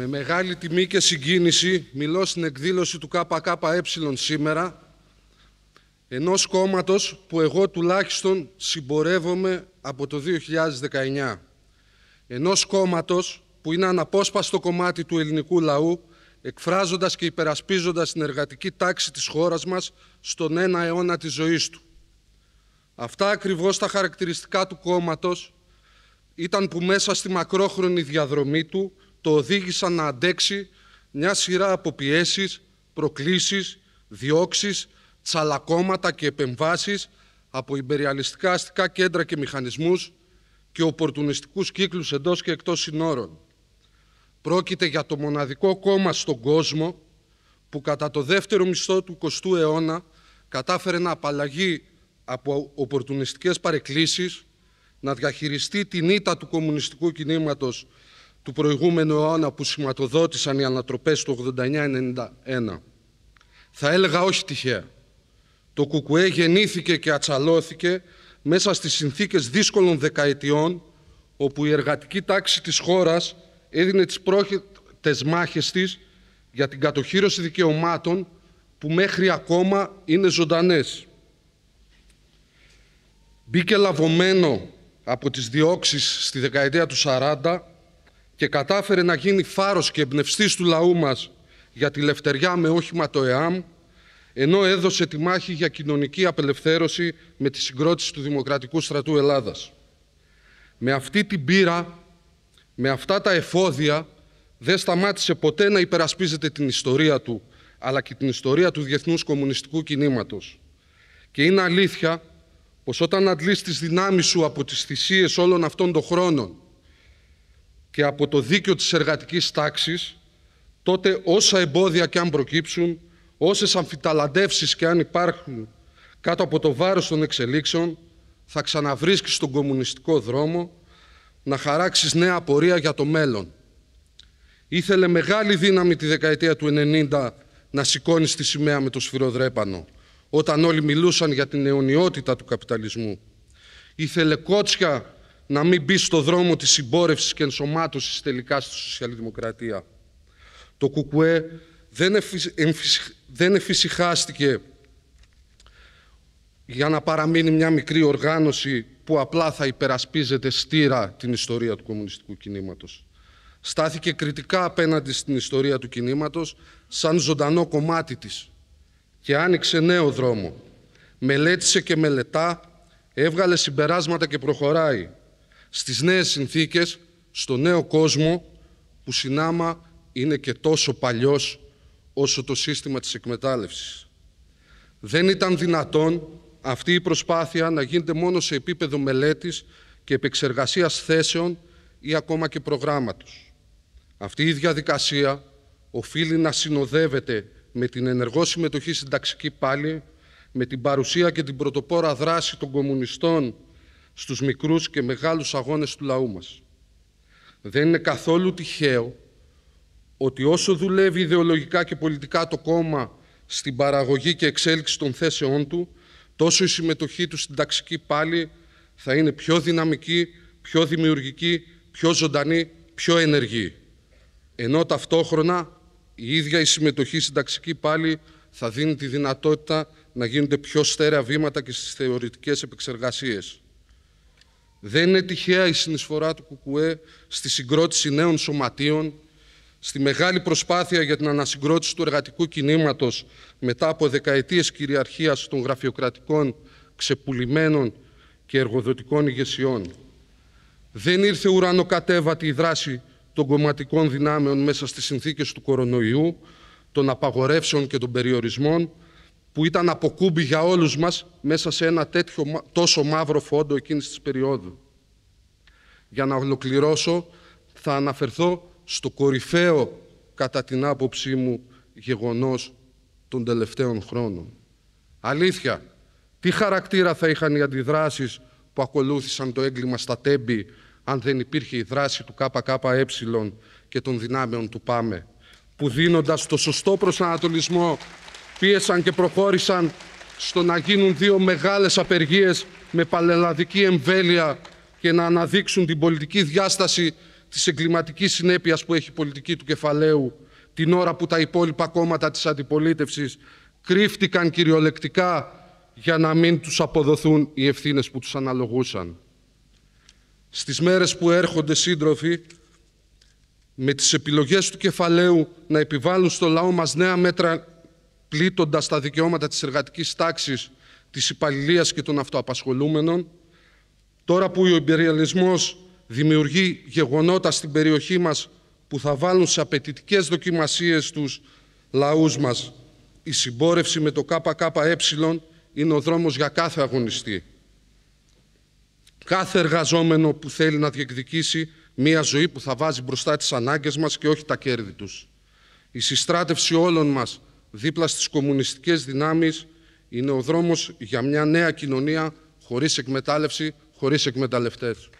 Με μεγάλη τιμή και συγκίνηση μιλώ στην εκδήλωση του ΚΚΕ σήμερα, ενός κόμματος που εγώ τουλάχιστον συμπορεύομαι από το 2019. Ενός κόμματος που είναι αναπόσπαστο κομμάτι του ελληνικού λαού, εκφράζοντας και υπερασπίζοντας την εργατική τάξη της χώρας μας στον ένα αιώνα της ζωής του. Αυτά ακριβώς τα χαρακτηριστικά του κόμματος ήταν που μέσα στη μακρόχρονη διαδρομή του το οδήγησαν να αντέξει μια σειρά από πιέσεις, προκλήσεις, διώξεις, τσαλακώματα και επεμβάσεις από υπεριαλιστικά αστικά κέντρα και μηχανισμούς και οπορτουνιστικούς κύκλους εντός και εκτός συνόρων. Πρόκειται για το μοναδικό κόμμα στον κόσμο που κατά το δεύτερο μισθό του 20ου αιώνα κατάφερε να απαλλαγεί από οπορτουνιστικές παρεκκλήσεις, να διαχειριστεί την ήττα του κομμουνιστικού κινήματος του προηγούμενου αιώνα που σηματοδότησαν οι ανατροπές του 89-91. Θα έλεγα όχι τυχαία. Το κουκουέ γεννήθηκε και ατσαλώθηκε μέσα στις συνθήκες δύσκολων δεκαετιών όπου η εργατική τάξη της χώρας έδινε τις πρόχειτες μάχες της για την κατοχήρωση δικαιωμάτων που μέχρι ακόμα είναι ζωντανές. Μπήκε λαβωμένο από τις διώξεις στη δεκαετία του 40 και κατάφερε να γίνει φάρος και εμπνευστής του λαού μας για τη λευτεριά με όχημα το ΕΑΜ, ενώ έδωσε τη μάχη για κοινωνική απελευθέρωση με τη συγκρότηση του Δημοκρατικού Στρατού Ελλάδας. Με αυτή την πείρα, με αυτά τα εφόδια, δεν σταμάτησε ποτέ να υπερασπίζεται την ιστορία του, αλλά και την ιστορία του διεθνούς κομμουνιστικού κινήματος. Και είναι αλήθεια πως όταν αντλείς τις δυνάμεις σου από τις θυσίες όλων αυτών των χρόνων και από το δίκαιο της εργατικής τάξης, τότε όσα εμπόδια και αν προκύψουν, όσες αμφιταλαντεύσεις και αν υπάρχουν κάτω από το βάρος των εξελίξεων, θα ξαναβρίσκεις τον κομμουνιστικό δρόμο να χαράξεις νέα απορία για το μέλλον. Ήθελε μεγάλη δύναμη τη δεκαετία του 90 να σηκώνεις τη σημαία με το σφυροδρέπανο, όταν όλοι μιλούσαν για την αιωνιότητα του καπιταλισμού. Ήθελε κότσια να μην μπει στο δρόμο της συμπόρευσης και ενσωμάτωσης τελικά στη σοσιαλδημοκρατία. Το ΚΚΕ δεν, δεν εφησυχάστηκε για να παραμείνει μια μικρή οργάνωση που απλά θα υπερασπίζεται στήρα την ιστορία του κομμουνιστικού κινήματος. Στάθηκε κριτικά απέναντι στην ιστορία του κινήματος σαν ζωντανό κομμάτι της και άνοιξε νέο δρόμο. Μελέτησε και μελετά, έβγαλε συμπεράσματα και προχωράει στις νέες συνθήκες, στο νέο κόσμο που συνάμα είναι και τόσο παλιός όσο το σύστημα της εκμετάλλευσης. Δεν ήταν δυνατόν αυτή η προσπάθεια να γίνεται μόνο σε επίπεδο μελέτης και επεξεργασίας θέσεων ή ακόμα και προγράμματος. Αυτή η διαδικασία οφείλει να συνοδεύεται με την ενεργό συμμετοχή συνταξική πάλι, με την παρουσία και την πρωτοπόρα δράση των κομμουνιστών στους μικρούς και μεγάλους αγώνες του λαού μας. Δεν είναι καθόλου τυχαίο ότι όσο δουλεύει ιδεολογικά και πολιτικά το κόμμα στην παραγωγή και εξέλιξη των θέσεών του, τόσο η συμμετοχή του στην ταξική πάλι θα είναι πιο δυναμική, πιο δημιουργική, πιο ζωντανή, πιο ενεργή. Ενώ ταυτόχρονα η ίδια η συμμετοχή στην ταξική πάλι θα δίνει τη δυνατότητα να γίνονται πιο στέρεα βήματα και στις θεωρητικές επεξεργασίες. Δεν είναι τυχαία η συνεισφορά του ΚΚΕ στη συγκρότηση νέων σωματείων, στη μεγάλη προσπάθεια για την ανασυγκρότηση του εργατικού κινήματος μετά από δεκαετίες κυριαρχίας των γραφειοκρατικών, ξεπουλημένων και εργοδοτικών ηγεσιών. Δεν ήρθε ουρανοκατέβατη η δράση των κομματικών δυνάμεων μέσα στις συνθήκες του κορονοϊού, των απαγορεύσεων και των περιορισμών, που ήταν αποκούμπι για όλους μας μέσα σε ένα τέτοιο τόσο μαύρο φόντο εκείνης της περίοδου. Για να ολοκληρώσω, θα αναφερθώ στο κορυφαίο, κατά την άποψή μου, γεγονός των τελευταίων χρόνων. Αλήθεια, τι χαρακτήρα θα είχαν οι αντιδράσεις που ακολούθησαν το έγκλημα στα τέμπη αν δεν υπήρχε η δράση του ΚΚΕ και των δυνάμεων του ΠΑΜΕ, που δίνοντας το σωστό προσανατολισμό πίεσαν και προχώρησαν στο να γίνουν δύο μεγάλες απεργίες με παλελαδική εμβέλεια και να αναδείξουν την πολιτική διάσταση της εγκληματικής συνέπειας που έχει η πολιτική του κεφαλαίου την ώρα που τα υπόλοιπα κόμματα της αντιπολίτευσης κρύφτηκαν κυριολεκτικά για να μην τους αποδοθούν οι ευθύνες που τους αναλογούσαν. Στις μέρες που έρχονται σύντροφοι, με τις επιλογές του κεφαλαίου να επιβάλλουν στο λαό μας νέα μέτρα πλήττοντας τα δικαιώματα της εργατικής τάξης, της υπαλληλίας και των αυτοαπασχολούμενων, τώρα που ο υπεριαλισμός δημιουργεί γεγονότα στην περιοχή μας που θα βάλουν σε απαιτητικές δοκιμασίες τους λαούς μας. Η συμπόρευση με το ΚΚΕ είναι ο δρόμος για κάθε αγωνιστή. Κάθε εργαζόμενο που θέλει να διεκδικήσει μια ζωή που θα βάζει μπροστά τις ανάγκες μας και όχι τα κέρδη τους. Η συστράτευση όλων μας δίπλα στις κομμουνιστικές δυνάμεις είναι ο δρόμος για μια νέα κοινωνία χωρίς εκμετάλλευση, χωρίς εκμεταλλευτές.